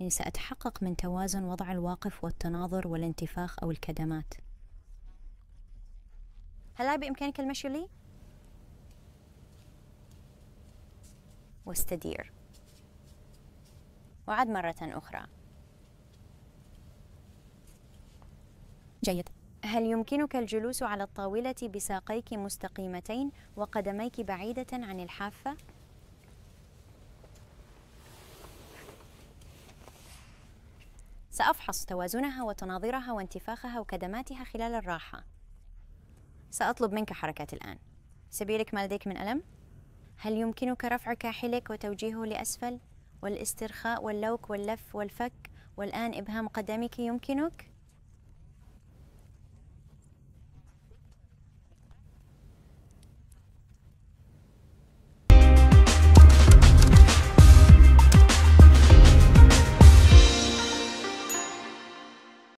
يعني سأتحقق من توازن وضع الواقف والتناظر والانتفاخ أو الكدمات هلا بإمكانك المشي لي واستدير وعد مرة أخرى جيد هل يمكنك الجلوس على الطاولة بساقيك مستقيمتين وقدميك بعيدة عن الحافة؟ سأفحص توازنها وتناظرها وانتفاخها وكدماتها خلال الراحة سأطلب منك حركات الآن سبيلك ما لديك من ألم؟ هل يمكنك رفع كاحلك وتوجيهه لأسفل؟ والاسترخاء واللوك واللف والفك والآن إبهام قدمك يمكنك؟